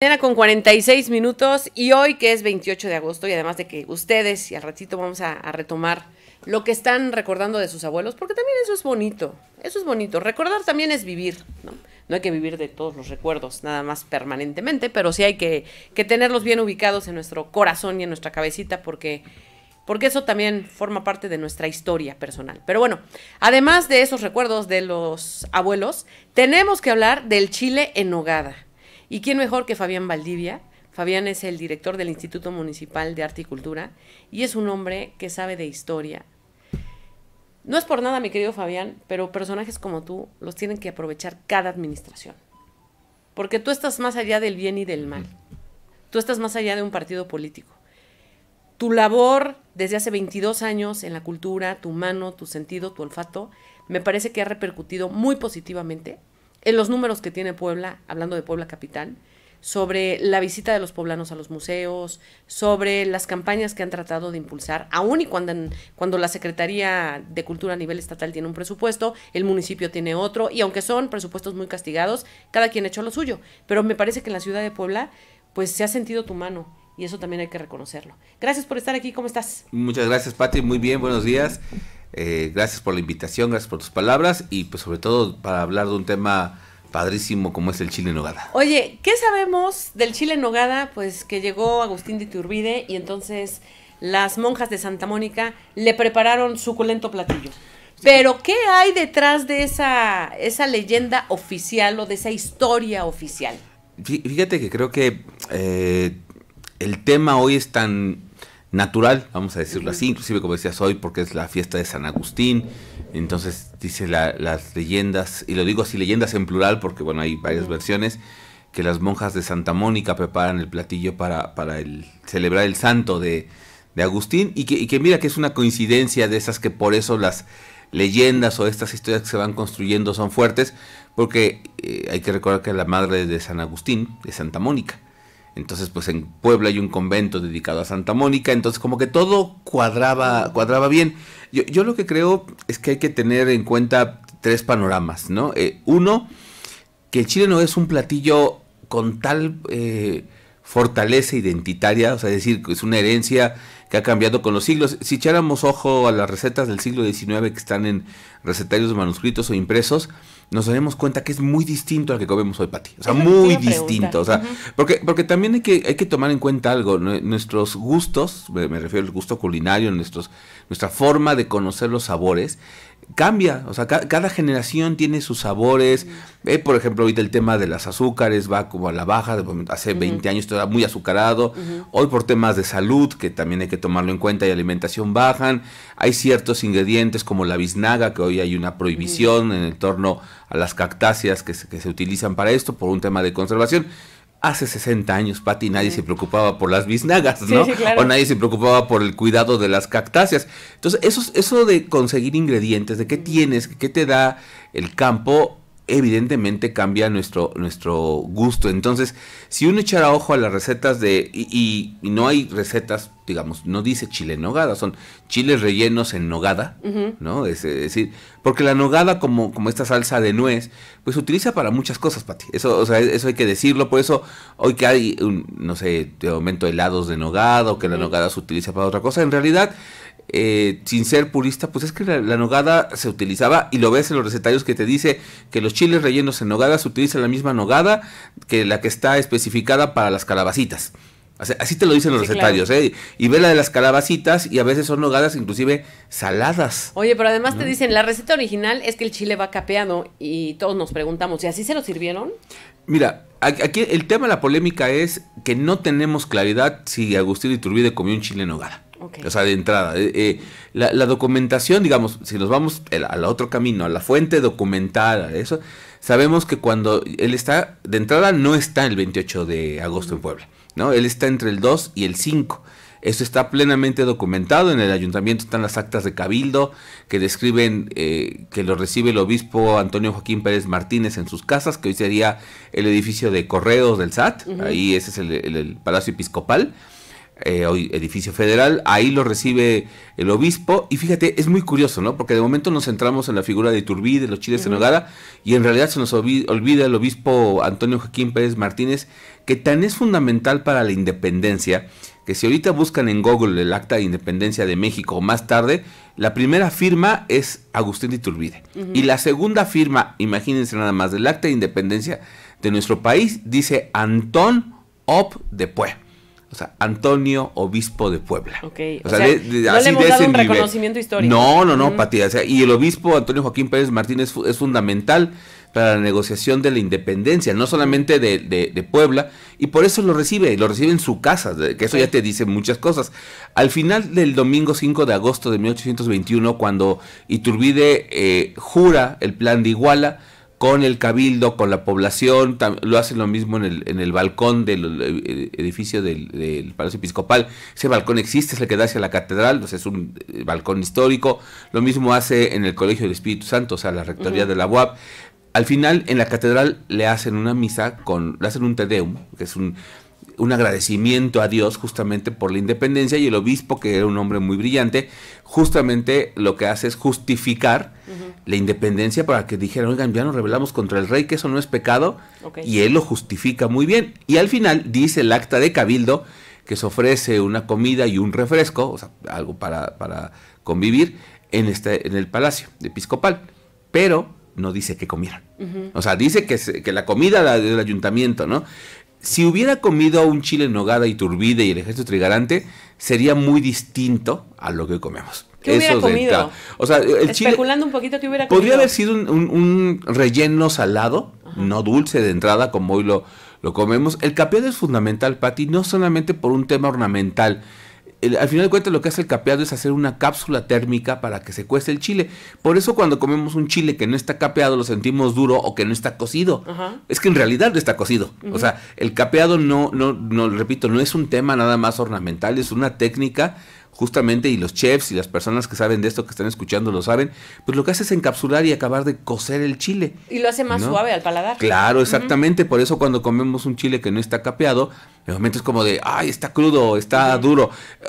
Mañana con 46 minutos y hoy que es 28 de agosto y además de que ustedes y al ratito vamos a, retomar lo que están recordando de sus abuelos, porque también eso es bonito, eso es bonito. Recordar también es vivir, ¿no? No hay que vivir de todos los recuerdos, nada más permanentemente, pero sí hay que, que tenerlos bien ubicados en nuestro corazón y en nuestra cabecita porque porque eso también forma parte de nuestra historia personal. Pero bueno, además de esos recuerdos de los abuelos, tenemos que hablar del chile en hogada. ¿Y quién mejor que Fabián Valdivia? Fabián es el director del Instituto Municipal de Arte y Cultura y es un hombre que sabe de historia. No es por nada, mi querido Fabián, pero personajes como tú los tienen que aprovechar cada administración. Porque tú estás más allá del bien y del mal. Tú estás más allá de un partido político. Tu labor desde hace 22 años en la cultura, tu mano, tu sentido, tu olfato, me parece que ha repercutido muy positivamente en los números que tiene Puebla, hablando de Puebla Capital, sobre la visita de los poblanos a los museos, sobre las campañas que han tratado de impulsar, aun y cuando, cuando la Secretaría de Cultura a nivel estatal tiene un presupuesto, el municipio tiene otro, y aunque son presupuestos muy castigados, cada quien ha hecho lo suyo. Pero me parece que en la ciudad de Puebla, pues se ha sentido tu mano y eso también hay que reconocerlo. Gracias por estar aquí, ¿cómo estás? Muchas gracias, Pati, muy bien, buenos días. Eh, gracias por la invitación, gracias por tus palabras y pues sobre todo para hablar de un tema padrísimo como es el chile en nogada. Oye, ¿qué sabemos del chile en nogada? Pues que llegó Agustín de Iturbide y entonces las monjas de Santa Mónica le prepararon suculento platillo. Pero ¿qué hay detrás de esa, esa leyenda oficial o de esa historia oficial? Fíjate que creo que eh, el tema hoy es tan natural, vamos a decirlo así, inclusive como decías hoy, porque es la fiesta de San Agustín, entonces dice las leyendas, y lo digo así, leyendas en plural, porque bueno, hay varias versiones, que las monjas de Santa Mónica preparan el platillo para, para celebrar el santo de, Agustín, y que, mira que es una coincidencia de esas que por eso las leyendas o estas historias que se van construyendo son fuertes, porque eh, hay que recordar que la madre de San Agustín es Santa Mónica. Entonces, pues en Puebla hay un convento dedicado a Santa Mónica. Entonces, como que todo cuadraba, cuadraba bien. Yo, yo lo que creo es que hay que tener en cuenta tres panoramas, ¿no? Eh, uno, que el chile no es un platillo con tal eh, fortaleza identitaria, o sea, es decir, es una herencia que ha cambiado con los siglos. Si echáramos ojo a las recetas del siglo XIX que están en recetarios manuscritos o impresos, nos daremos cuenta que es muy distinto al que comemos hoy, Pati. O sea, muy distinto. O sea, porque, porque también hay que, hay que tomar en cuenta algo. Nuestros gustos, me, refiero al gusto culinario, nuestros, nuestra forma de conocer los sabores, cambia, o sea, cada generación tiene sus sabores. Mm. Eh, por ejemplo, ahorita el tema de las azúcares va como a la baja, pues, hace 20 años estaba muy azucarado. Hoy por temas de salud, que también hay que tomarlo en cuenta, y alimentación bajan. Hay ciertos ingredientes como la biznaga, que hoy hay una prohibición en el en torno a las cactáceas que se, que se utilizan para esto por un tema de conservación hace 60 años, Pati, nadie se preocupaba por las biznagas, ¿no? O nadie se preocupaba por el cuidado de las cactáceas. Entonces, eso, eso de conseguir ingredientes, de qué tienes, qué te da el campo, evidentemente cambia nuestro, nuestro gusto. Entonces, si uno echara ojo a las recetas de... Y, no hay recetas, digamos, no dice chile en nogada, son chiles rellenos en nogada, ¿no? Es, decir, porque la nogada, como, como esta salsa de nuez, pues se utiliza para muchas cosas, Pati. Eso, o sea, eso hay que decirlo, por eso hoy que hay, un, no sé, de aumento helados de nogada o que la nogada se utiliza para otra cosa, en realidad eh, sin ser purista, pues es que la, nogada se utilizaba y lo ves en los recetarios que te dice que los chiles rellenos en nogada se utiliza la misma nogada que la que está especificada para las calabacitas. así te lo dicen los recetarios, ¿eh? Y ve la de las calabacitas y a veces son nogadas inclusive saladas. Oye, pero además te dicen, la receta original es que el chile va capeado y todos nos preguntamos, ¿y así se lo sirvieron? Mira, aquí el tema, de la polémica es que no tenemos claridad si Agustín Iturbide comió un chile en nogada. O sea, de entrada. Eh, eh, la, documentación, digamos, si nos vamos al otro camino, a la fuente documentada, eso, sabemos que cuando él está, de entrada no está el 28 de agosto en Puebla, ¿no? Él está entre el 2 y el 5. Eso está plenamente documentado. En el ayuntamiento están las actas de Cabildo que describen eh, que lo recibe el obispo Antonio Joaquín Pérez Martínez en sus casas, que hoy sería el edificio de correos del SAT. Ahí ese es el Palacio Episcopal. Eh, hoy edificio federal, ahí lo recibe el obispo y fíjate, es muy curioso, ¿no? Porque de momento nos centramos en la figura de Iturbide, los chiles en y en realidad se nos olvida el obispo Antonio Joaquín Pérez Martínez, que tan es fundamental para la independencia, que si ahorita buscan en Google el acta de independencia de México o más tarde, la primera firma es Agustín de Iturbide y la segunda firma, imagínense nada más, del acta de independencia de nuestro país dice Antón Op de o sea, Antonio, obispo de Puebla. O sea, de, no No, no, no, y el obispo Antonio Joaquín Pérez Martínez es, fundamental para la negociación de la independencia, no solamente de, de, Puebla, y por eso lo recibe, lo recibe en su casa, que eso ya te dice muchas cosas. Al final del domingo 5 de agosto de 1821, cuando Iturbide eh, jura el plan de Iguala, con el cabildo, con la población, lo hacen lo mismo en el, en el balcón del eh, edificio del, Palacio Episcopal. Ese balcón existe, es el que da hacia la catedral, es un eh, balcón histórico. Lo mismo hace en el Colegio del Espíritu Santo, o sea, la rectoría de la UAP. Al final, en la catedral le hacen una misa, con, le hacen un Te Deum, que es un un agradecimiento a Dios justamente por la independencia y el obispo, que era un hombre muy brillante, justamente lo que hace es justificar la independencia para que dijeran, oigan, ya nos rebelamos contra el rey, que eso no es pecado, y él lo justifica muy bien. Y al final dice el acta de cabildo que se ofrece una comida y un refresco, o sea, algo para, convivir, en, este, en el palacio episcopal, pero no dice que comieran. O sea, dice que, que la comida la del ayuntamiento, ¿no? si hubiera comido un chile en nogada y turbide y el ejército trigarante, sería muy distinto a lo que comemos. Eso hubiera o sea, el Especulando un poquito, ¿qué hubiera comido? Podría haber sido un, un, relleno salado, no dulce de entrada, como hoy lo, lo comemos. El capeado es fundamental, Pati, no solamente por un tema ornamental, al final de cuentas lo que hace el capeado es hacer una cápsula térmica para que se cueste el chile. Por eso cuando comemos un chile que no está capeado lo sentimos duro o que no está cocido. Es que en realidad no está cocido. O sea, el capeado no, no, no, repito, no es un tema nada más ornamental, es una técnica justamente, y los chefs y las personas que saben de esto, que están escuchando, lo saben, pues lo que hace es encapsular y acabar de cocer el chile. Y lo hace más suave al paladar. Claro, exactamente. Por eso cuando comemos un chile que no está capeado, el momento es como de, ay, está crudo, está duro.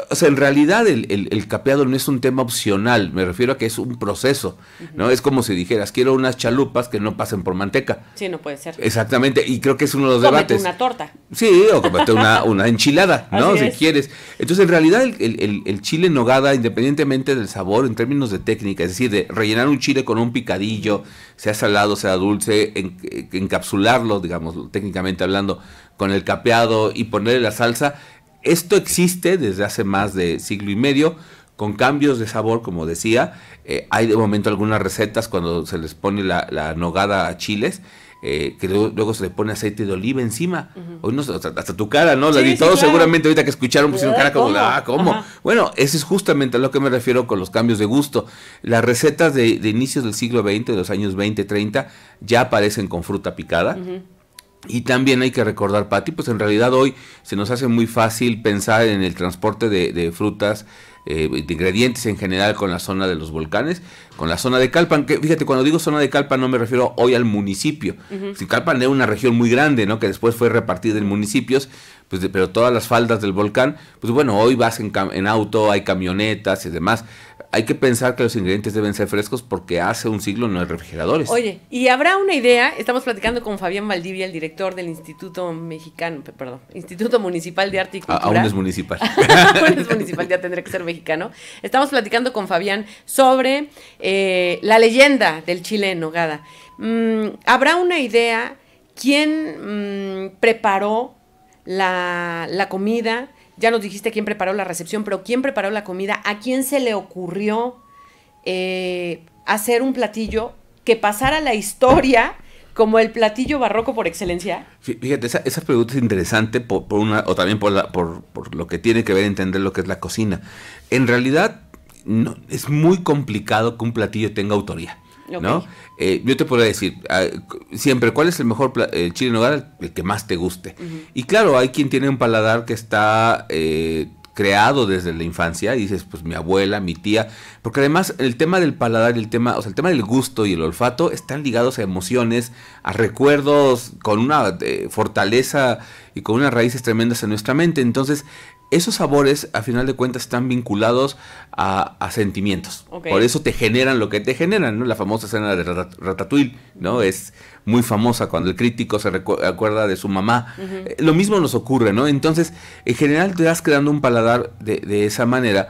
O sea, en realidad el, el, capeado no es un tema opcional, me refiero a que es un proceso, ¿no? Es como si dijeras, quiero unas chalupas que no pasen por manteca. Sí, no puede ser. Exactamente, y creo que es uno de los debates. cómete debates. una torta. Sí, o comete una, una, enchilada, ¿no? si quieres. Entonces, en realidad el, chile en nogada, independientemente del sabor, en términos de técnica, es decir, de rellenar un chile con un picadillo, sea salado, sea dulce, eh, encapsularlo, digamos, técnicamente hablando, con el capeado y ponerle la salsa. Esto existe desde hace más de siglo y medio, con cambios de sabor, como decía. Eh, hay de momento algunas recetas cuando se les pone la, nogada a chiles. Eh, que luego, se le pone aceite de oliva encima. no, hasta, tu cara, ¿no? la, seguramente ahorita que escucharon pusieron pues, cara como, ah, ¿cómo? Bueno, eso es justamente a lo que me refiero con los cambios de gusto. Las recetas de, inicios del siglo XX, de los años 20, 30, ya aparecen con fruta picada. Y también hay que recordar, Pati, pues en realidad hoy se nos hace muy fácil pensar en el transporte de, frutas, eh, de ingredientes en general con la zona de los volcanes, con la zona de Calpan, que fíjate, cuando digo zona de Calpan no me refiero hoy al municipio. Calpan era una región muy grande, ¿no? Que después fue repartida en municipios, pues pero todas las faldas del volcán, pues bueno, hoy vas en, auto, hay camionetas y demás hay que pensar que los ingredientes deben ser frescos porque hace un siglo no hay refrigeradores. Oye, y habrá una idea, estamos platicando con Fabián Valdivia, el director del Instituto Mexicano, perdón, Instituto Municipal de Arte y ah, Cultura. aún es municipal. aún municipal, ya tendré que ser mexicano. Estamos platicando con Fabián sobre eh, la leyenda del chile en nogada. Mm, ¿Habrá una idea quién mm, preparó la, comida, ya nos dijiste quién preparó la recepción, pero quién preparó la comida, a quién se le ocurrió eh, hacer un platillo que pasara la historia como el platillo barroco por excelencia? Fíjate, esa, pregunta es interesante por, una, o también por, por, lo que tiene que ver entender lo que es la cocina. En realidad, es muy complicado que un platillo tenga autoría. ¿no? Eh, yo te podría decir ah, siempre cuál es el mejor el chile en hogar, el que más te guste. Y claro, hay quien tiene un paladar que está eh, creado desde la infancia y dices, pues mi abuela, mi tía, porque además el tema del paladar, el tema, o sea, el tema del gusto y el olfato están ligados a emociones, a recuerdos con una eh, fortaleza y con unas raíces tremendas en nuestra mente. Entonces, esos sabores, a final de cuentas, están vinculados a, sentimientos. Por eso te generan lo que te generan, ¿no? La famosa escena de Ratatouille, ¿no? Es muy famosa cuando el crítico se acuerda de su mamá. Eh, lo mismo nos ocurre, ¿no? Entonces, en general te vas creando un paladar de, de esa manera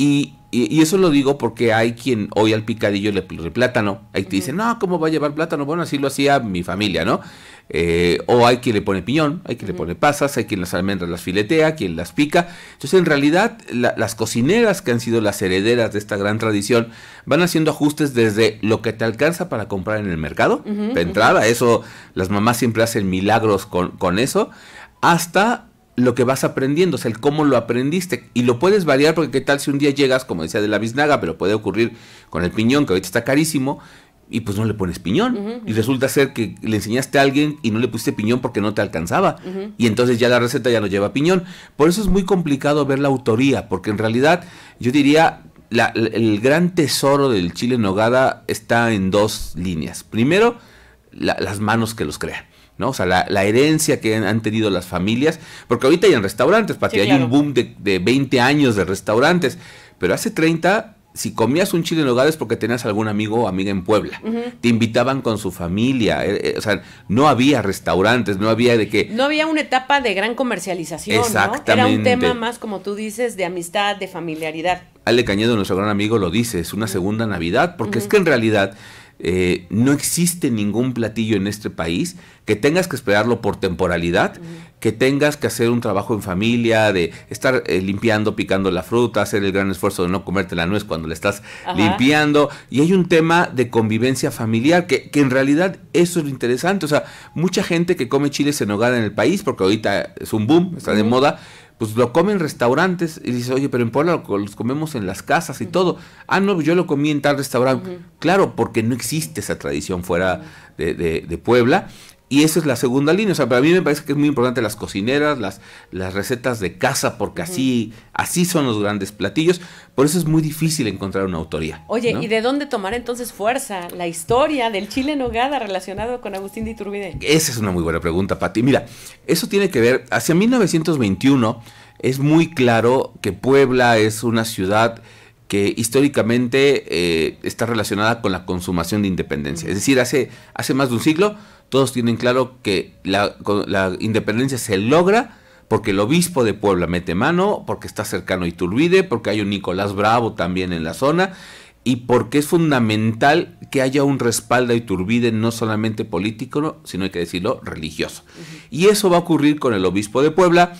y, eso lo digo porque hay quien hoy al picadillo le pone plátano. Hay que dicen, no, ¿cómo va a llevar plátano? Bueno, así lo hacía mi familia, ¿no? Eh, o hay quien le pone piñón, hay quien le pone pasas, hay quien las almendras las filetea, quien las pica. Entonces, en realidad, las cocineras que han sido las herederas de esta gran tradición van haciendo ajustes desde lo que te alcanza para comprar en el mercado, de entrada, eso, las mamás siempre hacen milagros con, con eso, hasta lo que vas aprendiendo, o sea, el cómo lo aprendiste. Y lo puedes variar porque qué tal si un día llegas, como decía, de la biznaga, pero puede ocurrir con el piñón, que ahorita está carísimo, y pues no le pones piñón. Y resulta ser que le enseñaste a alguien y no le pusiste piñón porque no te alcanzaba. Y entonces ya la receta ya no lleva piñón. Por eso es muy complicado ver la autoría, porque en realidad yo diría, el gran tesoro del chile nogada está en dos líneas. Primero, las manos que los crean. ¿no? O sea, la, herencia que han, tenido las familias, porque ahorita hay en restaurantes, Pati, hay un boom de, de 20 años de restaurantes, pero hace 30 si comías un chile en es porque tenías algún amigo o amiga en Puebla. Te invitaban con su familia. Eh, eh, o sea, no había restaurantes, no había de que... No había una etapa de gran comercialización. Exactamente. ¿no? Era un tema más, como tú dices, de amistad, de familiaridad. Ale Cañedo, nuestro gran amigo, lo dice, es una segunda Navidad, porque es que en realidad eh, no existe ningún platillo en este país que tengas que esperarlo por temporalidad, que tengas que hacer un trabajo en familia, de estar eh, limpiando, picando la fruta, hacer el gran esfuerzo de no comerte la nuez cuando la estás limpiando. Y hay un tema de convivencia familiar, que, en realidad eso es lo interesante. O sea, mucha gente que come chiles en hogar en el país, porque ahorita es un boom, está de moda, pues lo comen en restaurantes y dices, oye, pero en Puebla los comemos en las casas y todo. Ah, no, yo lo comí en tal restaurante. Claro, porque no existe esa tradición fuera de, de, de Puebla y esa es la segunda línea. O sea, para mí me parece que es muy importante las cocineras, las, las recetas de casa, porque así, así son los grandes platillos. Por eso es muy difícil encontrar una autoría. Oye, ¿y de dónde tomar entonces fuerza la historia del chile en hogada relacionado con Agustín de Iturbide? Esa es una muy buena pregunta, Pati. Mira, eso tiene que ver, hacia 1921 es muy claro que Puebla es una ciudad que históricamente eh, está relacionada con la consumación de independencia. Es decir, hace, hace más de un siglo todos tienen claro que la, independencia se logra porque el obispo de Puebla mete mano, porque está cercano a Iturbide, porque hay un Nicolás Bravo también en la zona y porque es fundamental que haya un respaldo a Iturbide no solamente político, sino hay que decirlo religioso. Y eso va a ocurrir con el obispo de Puebla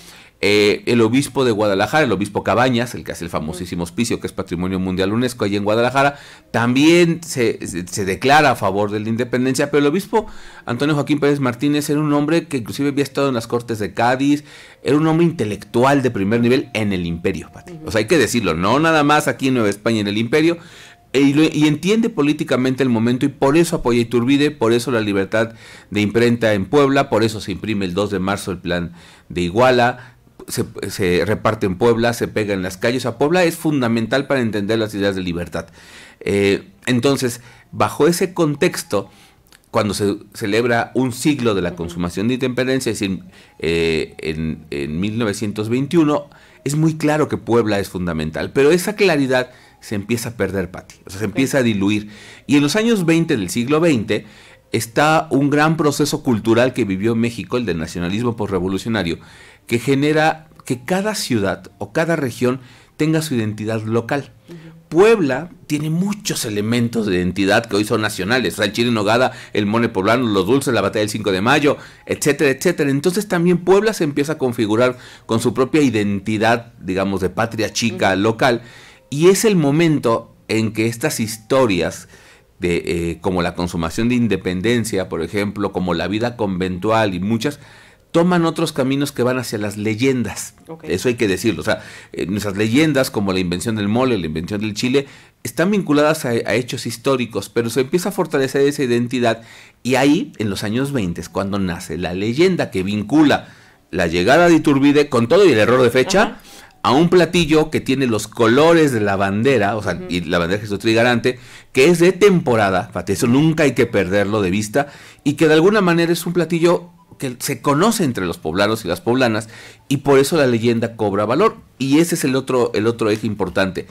eh, el obispo de Guadalajara, el obispo Cabañas, el que hace el famosísimo hospicio que es Patrimonio Mundial UNESCO ahí en Guadalajara, también se, declara a favor de la independencia, pero el obispo Antonio Joaquín Pérez Martínez era un hombre que inclusive había estado en las Cortes de Cádiz, era un hombre intelectual de primer nivel en el imperio, O sea, hay que decirlo, no nada más aquí en Nueva España, en el imperio, eh, y, entiende políticamente el momento y por eso apoya Iturbide, por eso la libertad de imprenta en Puebla, por eso se imprime el 2 de marzo el plan de Iguala, se, reparte en Puebla, se pega en las calles. A Puebla es fundamental para entender las ideas de libertad. Eh, entonces, bajo ese contexto, cuando se celebra un siglo de la consumación de independencia, es decir, eh, en, en 1921, es muy claro que Puebla es fundamental, pero esa claridad se empieza a perder, Pati, o sea, se empieza a diluir. Y en los años 20 del siglo XX, está un gran proceso cultural que vivió México, el del nacionalismo postrevolucionario, que genera que cada ciudad o cada región tenga su identidad local. Puebla tiene muchos elementos de identidad que hoy son nacionales, el chile en nogada, el mole poblano, los dulces, la batalla del 5 de mayo, etcétera, etcétera. Entonces también Puebla se empieza a configurar con su propia identidad, digamos, de patria chica local, y es el momento en que estas historias de, eh, como la consumación de independencia, por ejemplo, como la vida conventual y muchas, toman otros caminos que van hacia las leyendas. Eso hay que decirlo. O sea, eh, nuestras leyendas, como la invención del mole, la invención del chile, están vinculadas a, hechos históricos, pero se empieza a fortalecer esa identidad. Y ahí, en los años 20, cuando nace la leyenda que vincula la llegada de Iturbide, con todo y el error de fecha, a un platillo que tiene los colores de la bandera, o sea, y la bandera Jesús Garante, que es de temporada, eso nunca hay que perderlo de vista, y que de alguna manera es un platillo que se conoce entre los poblanos y las poblanas, y por eso la leyenda cobra valor, y ese es el otro, el otro eje importante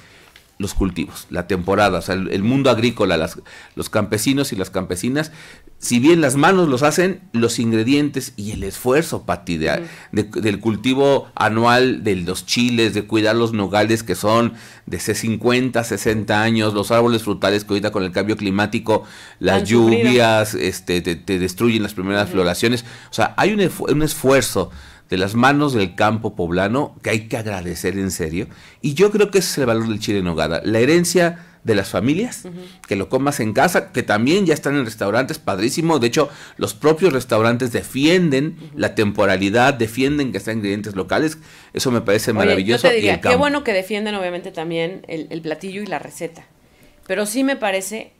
los cultivos, la temporada, o sea, el, mundo agrícola, las, los campesinos y las campesinas, si bien las manos los hacen, los ingredientes y el esfuerzo, Pati, del cultivo anual de los chiles, de cuidar los nogales que son de 50, 60 años, los árboles frutales que ahorita con el cambio climático, las lluvias, este, te, destruyen las primeras floraciones, o sea, hay un, un esfuerzo de las manos del campo poblano, que hay que agradecer en serio. Y yo creo que ese es el valor del chile en la herencia de las familias, que lo comas en casa, que también ya están en restaurantes, padrísimo. De hecho, los propios restaurantes defienden la temporalidad, defienden que sean ingredientes locales. Eso me parece maravilloso. Yo diría, qué bueno que defienden obviamente también el, el platillo y la receta. Pero sí me parece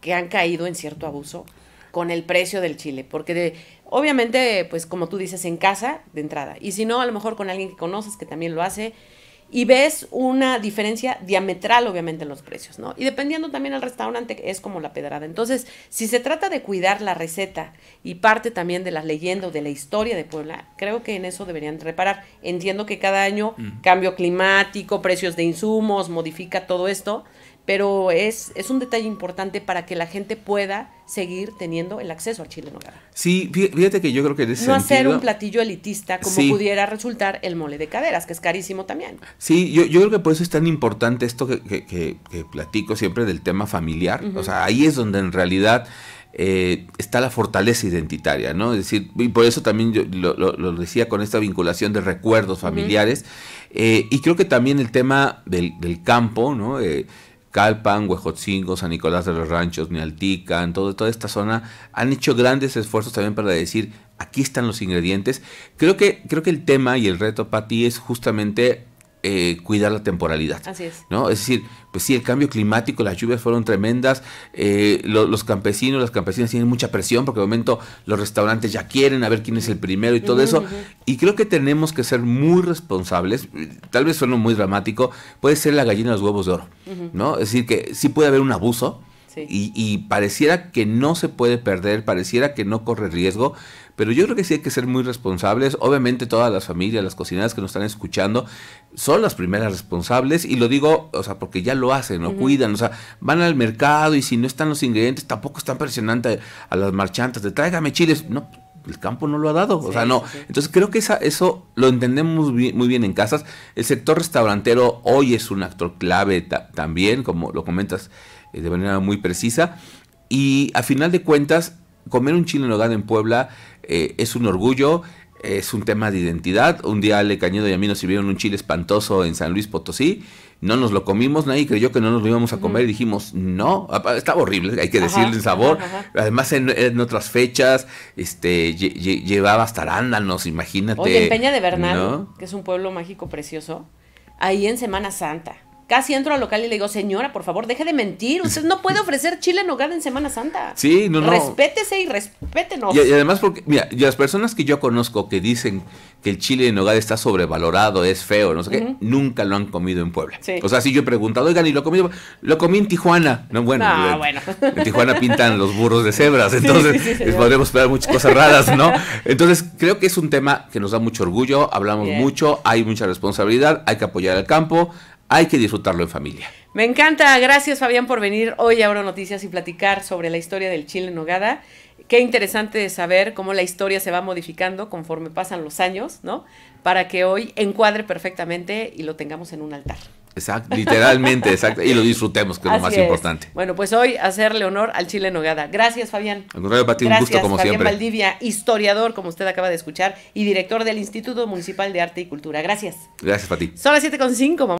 que han caído en cierto abuso con el precio del chile, porque de Obviamente, pues como tú dices, en casa de entrada. Y si no, a lo mejor con alguien que conoces que también lo hace. Y ves una diferencia diametral, obviamente, en los precios, ¿no? Y dependiendo también del restaurante, es como la pedrada. Entonces, si se trata de cuidar la receta y parte también de la leyenda o de la historia de Puebla, creo que en eso deberían reparar. Entiendo que cada año mm. cambio climático, precios de insumos, modifica todo esto, pero es, es un detalle importante para que la gente pueda seguir teniendo el acceso al chile en Sí, fíjate que yo creo que No hacer un platillo elitista como pudiera resultar el mole de caderas, que es carísimo también. Sí, yo, creo que por eso es tan importante esto que, que, platico siempre del tema familiar. O sea, ahí es donde en realidad... Eh, está la fortaleza identitaria, ¿no? Es decir, y por eso también yo lo, decía con esta vinculación de recuerdos familiares, eh, y creo que también el tema del, campo, ¿no? Eh, Calpan, Huejotzingo, San Nicolás de los Ranchos, Nialtica, todo, toda esta zona, han hecho grandes esfuerzos también para decir, aquí están los ingredientes. Creo que, creo que el tema y el reto, para ti es justamente eh, cuidar la temporalidad. es. ¿no? Es decir, pues sí, el cambio climático, las lluvias fueron tremendas, eh, los campesinos, las campesinas tienen mucha presión porque de momento los restaurantes ya quieren a ver quién es el primero y todo eso. Y creo que tenemos que ser muy responsables, tal vez suena muy dramático, puede ser la gallina de los huevos de oro, ¿no? Es decir, que sí puede haber un abuso. Y, y pareciera que no se puede perder, pareciera que no corre riesgo, pero yo creo que sí hay que ser muy responsables. Obviamente todas las familias, las cocineras que nos están escuchando, son las primeras responsables. Y lo digo, o sea, porque ya lo hacen, lo cuidan. O sea, van al mercado y si no están los ingredientes, tampoco están presionando a las marchantas de tráigame chiles. No, el campo no lo ha dado, o sea, no. Entonces creo que eso lo entendemos muy bien en casas. El sector restaurantero hoy es un actor clave también, como lo comentas eh, de manera muy precisa. Y a final de cuentas, comer un chile en hogar en Puebla eh, es un orgullo, es un tema de identidad. Un día Ale Cañedo y a mí nos sirvieron un chile espantoso en San Luis Potosí. No nos lo comimos, nadie creyó que no nos lo íbamos a comer y dijimos, no, estaba horrible, hay que decirle el sabor. Además, en, otras fechas, este, llevaba hasta arándanos, imagínate. en Peña de Bernal, que es un pueblo mágico precioso, ahí en Semana Santa, Casi entro al local y le digo, señora, por favor, deje de mentir. Usted no puede ofrecer chile en hogar en Semana Santa. Sí, no, no. Respétese y respétenos. Y, además, porque, mira, las personas que yo conozco que dicen que el chile en hogar está sobrevalorado, es feo, no sé qué, nunca lo han comido en Puebla. O sea, si yo he preguntado, oigan, ¿y lo comí? Lo comí en Tijuana. No, bueno. Ah, en, bueno. En Tijuana pintan los burros de cebras, entonces les podremos esperar muchas cosas raras, ¿no? Entonces, creo que es un tema que nos da mucho orgullo, hablamos mucho, hay mucha responsabilidad, hay que apoyar al campo, hay que disfrutarlo en familia. Me encanta, gracias Fabián por venir hoy a Oro Noticias y platicar sobre la historia del chile en nogada. Qué interesante saber cómo la historia se va modificando conforme pasan los años, ¿no? Para que hoy encuadre perfectamente y lo tengamos en un altar. Exacto, literalmente, exacto. Y lo disfrutemos, que es lo más importante. Bueno, pues hoy hacerle honor al chile en nogada. Gracias, Fabián. Al contrario, para un gusto como Fabián Valdivia, historiador, como usted acaba de escuchar, y director del Instituto Municipal de Arte y Cultura. Gracias. Gracias, Pati. Son las 7.5, mamá.